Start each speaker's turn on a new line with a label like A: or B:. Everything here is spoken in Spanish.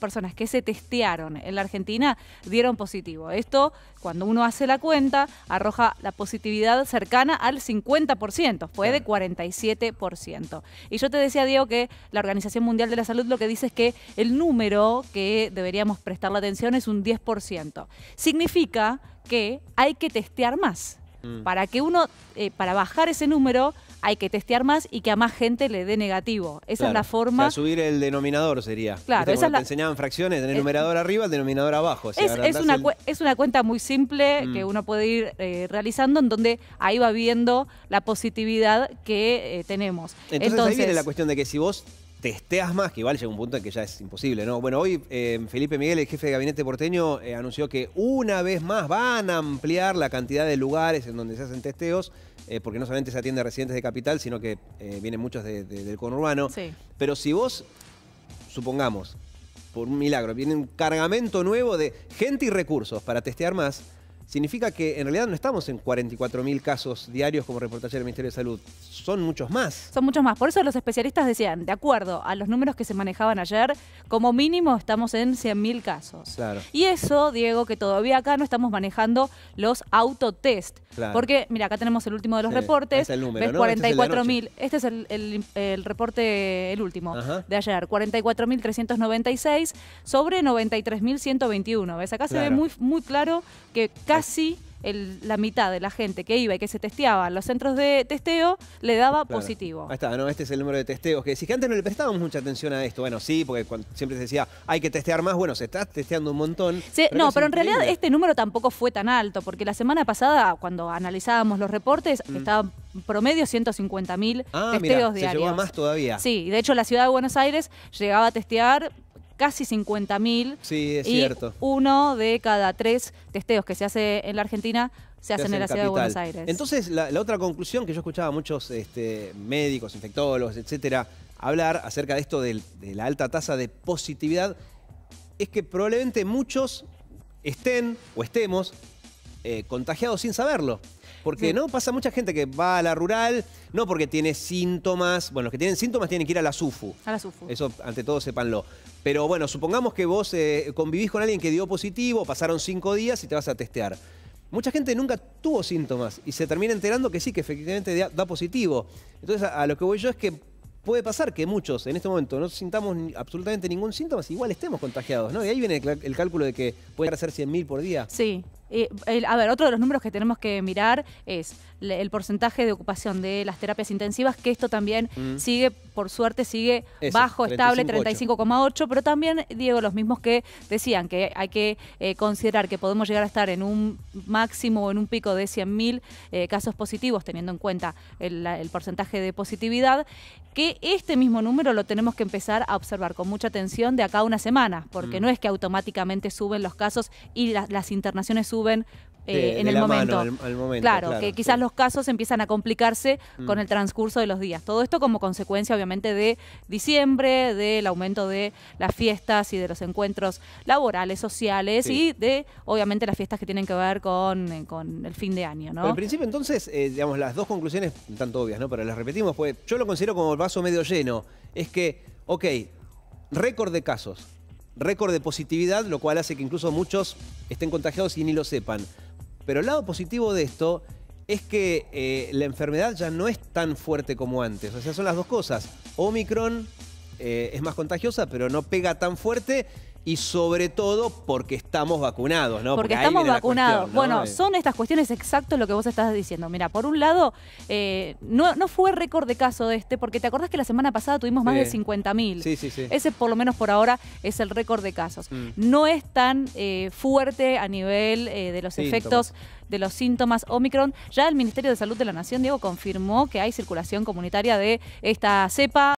A: personas que se testearon en la Argentina dieron positivo. Esto, cuando uno hace la cuenta, arroja la positividad cercana al 50%, fue de 47%. Y yo te decía, Diego, que la Organización Mundial de la Salud lo que dice es que el número que deberíamos prestar la atención es un 10%. Significa que hay que testear más. Mm. Para que uno, eh, para bajar ese número, hay que testear más y que a más gente le dé negativo. Esa es la forma. O
B: subir el denominador sería. Claro, esa te enseñaban fracciones, en el numerador arriba, el denominador abajo. es,
A: una, cuenta muy simple mm. que uno puede ir eh, realizando, en donde ahí va viendo la positividad que eh, tenemos. Entonces, ahí viene la cuestión
B: de que si vos testeas más, que igual llega un punto en que ya es imposible, ¿no? Bueno, hoy eh, Felipe Miguel, el jefe de gabinete porteño, eh, anunció que una vez más van a ampliar la cantidad de lugares en donde se hacen testeos, eh, porque no solamente se atiende a residentes de capital, sino que vienen muchos de, del conurbano. Pero si vos, supongamos, por un milagro, viene un cargamento nuevo de gente y recursos para testear más, significa que en realidad no estamos en 44.000 casos diarios como ayer el Ministerio de Salud. Son muchos más.
A: Son muchos más. Por eso los especialistas decían, de acuerdo a los números que se manejaban ayer, como mínimo estamos en 100.000 casos. Claro. Y eso, Diego, que todavía acá no estamos manejando los autotest. Claro. Porque, mira, acá tenemos el último de los reportes. es el número, ves, ¿no? 44.000. Este es este el, reporte, el último, de ayer. 44.396 sobre 93.121. ¿Ves? Acá se ve muy, muy claro que casi casi la mitad de la gente que iba y que se testeaba en los centros de testeo le daba positivo. Ahí
B: está, ¿no? Este es el número de testeos que decís que antes no le prestábamos mucha atención a esto. Bueno, sí, porque siempre se decía hay que testear más. Bueno, se está testeando un montón. Sí, no, pero en realidad este
A: número tampoco fue tan alto, porque la semana pasada, cuando analizábamos los reportes, mm. estaba estaban promedio 150 mil ah, testeos diarios. Se llegaba más
B: todavía. Sí,
A: de hecho la ciudad de Buenos Aires llegaba a testear casi 50.000. Sí, es y cierto. Uno de cada tres testeos que se hace en la Argentina se hacen en la ciudad de Buenos Aires. Entonces,
B: la, otra conclusión que yo escuchaba a muchos este, médicos, infectólogos, etcétera, hablar acerca de esto de, la alta tasa de positividad es que probablemente muchos estén o estemos eh, contagiados sin saberlo. Porque mm. no pasa mucha gente que va a la rural, no porque tiene síntomas. Bueno, los que tienen síntomas tienen que ir a la SUFU. A la SUFU. Eso, ante todo, sépanlo. Pero bueno, supongamos que vos eh, convivís con alguien que dio positivo, pasaron cinco días y te vas a testear. Mucha gente nunca tuvo síntomas y se termina enterando que sí, que efectivamente da, positivo. Entonces, a, lo que voy yo es que puede pasar que muchos en este momento no sintamos absolutamente ningún síntoma, igual estemos contagiados, ¿no? Y ahí viene el, cálculo de que puede ser 100.000 por día. Sí,
A: eh, a ver, otro de los números que tenemos que mirar es el porcentaje de ocupación de las terapias intensivas, que esto también sigue, por suerte, sigue bajo, estable, 35,8, pero también, Diego, los mismos que decían que hay que eh, considerar que podemos llegar a estar en un máximo o en un pico de 100.000 eh, casos positivos, teniendo en cuenta el, porcentaje de positividad, que este mismo número lo tenemos que empezar a observar con mucha atención de acá a una semana, porque mm. no es que automáticamente suben los casos y las internaciones suben eh, en el, momento.
B: Claro, que quizás
A: los casos empiezan a complicarse mm. con el transcurso de los días. Todo esto como consecuencia, obviamente, de diciembre, del aumento de las fiestas y de los encuentros laborales, sociales y de, obviamente, las fiestas que tienen que ver con, eh, el fin de año. ¿no? en
B: principio, entonces, eh, digamos, las dos conclusiones, tanto obvias, ¿no? pero las repetimos, pues yo lo considero como el vaso medio lleno. Es que, ok, récord de casos, récord de positividad, lo cual hace que incluso muchos estén contagiados y ni lo sepan. Pero el lado positivo de esto es que eh, la enfermedad ya no es tan fuerte como antes. O sea, son las dos cosas. Omicron eh, es más contagiosa, pero no pega tan fuerte y sobre todo porque estamos vacunados, ¿no? Porque, estamos vacunados. Bueno, son
A: estas cuestiones exactas lo que vos estás diciendo. Mira, por un lado, eh, no, fue récord de caso de este, porque te acordás que la semana pasada tuvimos más de 50.000. Sí, sí, sí. Ese, por lo menos por ahora, es el récord de casos. Mm. No es tan eh, fuerte a nivel eh, de los efectos de los síntomas Omicron. Ya el Ministerio de Salud de la Nación, Diego, confirmó que hay circulación comunitaria de esta cepa.